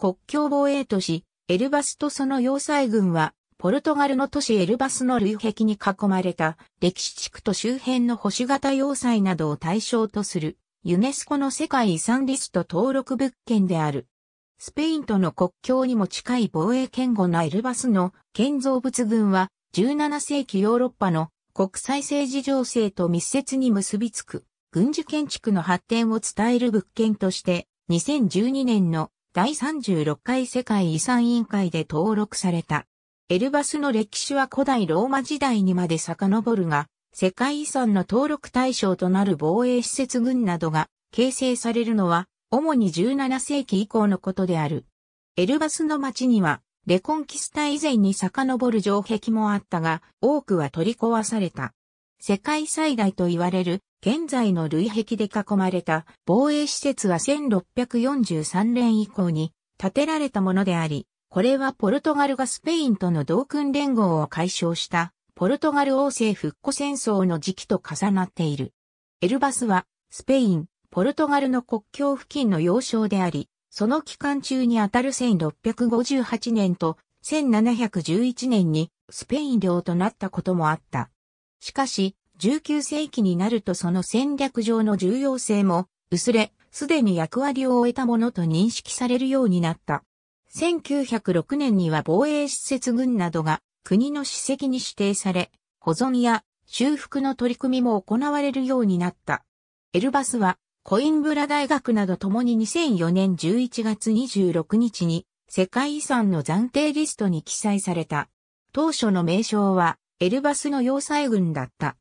国境防衛都市、エルバスとその要塞軍は、ポルトガルの都市エルバスの類壁に囲まれた歴史地区と周辺の保守型要塞などを対象とするユネスコの世界遺産リスト登録物件である。スペインとの国境にも近い防衛堅固なエルバスの建造物群は17世紀ヨーロッパの国際政治情勢と密接に結びつく軍事建築の発展を伝える物件として2012年の第36回世界遺産委員会で登録された。エルバスの歴史は古代ローマ時代にまで遡るが、世界遺産の登録対象となる防衛施設群などが形成されるのは、主に17世紀以降のことである。エルバスの町には、レコンキスタ以前に遡る城壁もあったが、多くは取り壊された。世界最大と言われる、現在の類壁で囲まれた防衛施設は1643年以降に建てられたものであり、これはポルトガルがスペインとの同訓連合を解消したポルトガル王政復古戦争の時期と重なっている。エルバスはスペイン、ポルトガルの国境付近の要衝であり、その期間中にあたる1658年と1711年にスペイン領となったこともあった。しかし、19世紀になるとその戦略上の重要性も、薄れ、すでに役割を終えたものと認識されるようになった。1906年には防衛施設群などが国の史跡に指定され、保存や修復の取り組みも行われるようになった。エルバスはコインブラ大学などともに2004年11月26日に世界遺産の暫定リストに記載された。当初の名称はエルバスの要塞軍だった。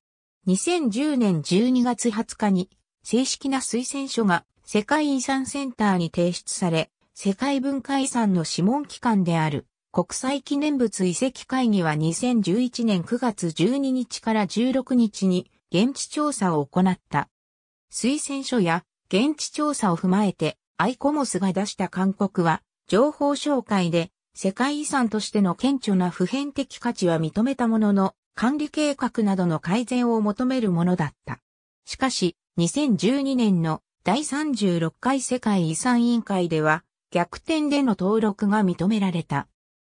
2010年12月20日に正式な推薦書が世界遺産センターに提出され、世界文化遺産の諮問機関である国際記念物遺跡会議は2011年9月12日から16日に現地調査を行った。推薦書や現地調査を踏まえてアイコモスが出した勧告は情報紹介で世界遺産としての顕著な普遍的価値は認めたものの、管理計画などの改善を求めるものだった。しかし、2012年の第36回世界遺産委員会では、逆転での登録が認められた。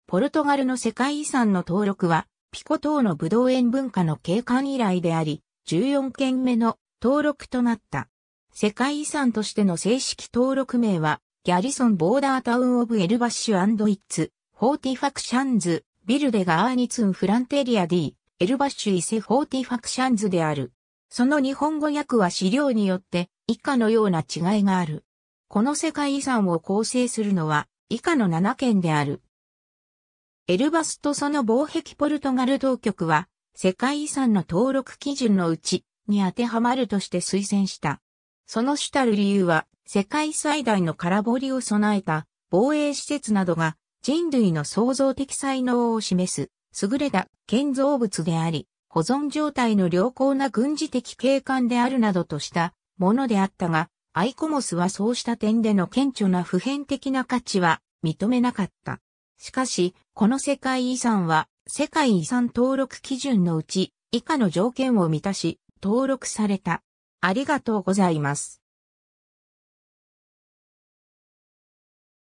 ポルトガルの世界遺産の登録は、ピコ島のブドウ園文化の景観以来であり、14件目の登録となった。世界遺産としての正式登録名は、ギャリソン・ボーダータウン・オブ・エルバッシュ・イッツ、フォーティファクシャンズ、ビルデガーニツンフランテリアディ、エルバッシュイセフォーティファクシャンズである。その日本語訳は資料によって以下のような違いがある。この世界遺産を構成するのは以下の7県である。エルバスとその防壁ポルトガル当局は世界遺産の登録基準のうちに当てはまるとして推薦した。その主たる理由は世界最大の空堀を備えた防衛施設などが人類の創造的才能を示す優れた建造物であり、保存状態の良好な軍事的景観であるなどとしたものであったが、アイコモスはそうした点での顕著な普遍的な価値は認めなかった。しかし、この世界遺産は世界遺産登録基準のうち以下の条件を満たし登録された。ありがとうございます。